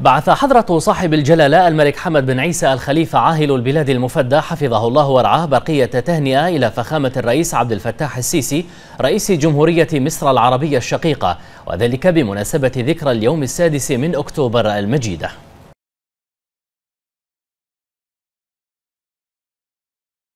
بعث حضرة صاحب الجلالة الملك حمد بن عيسى الخليفة عاهل البلاد المفدى حفظه الله ورعاه برقية تهنئة إلى فخامة الرئيس عبد الفتاح السيسي رئيس جمهورية مصر العربية الشقيقة وذلك بمناسبة ذكرى اليوم السادس من أكتوبر المجيدة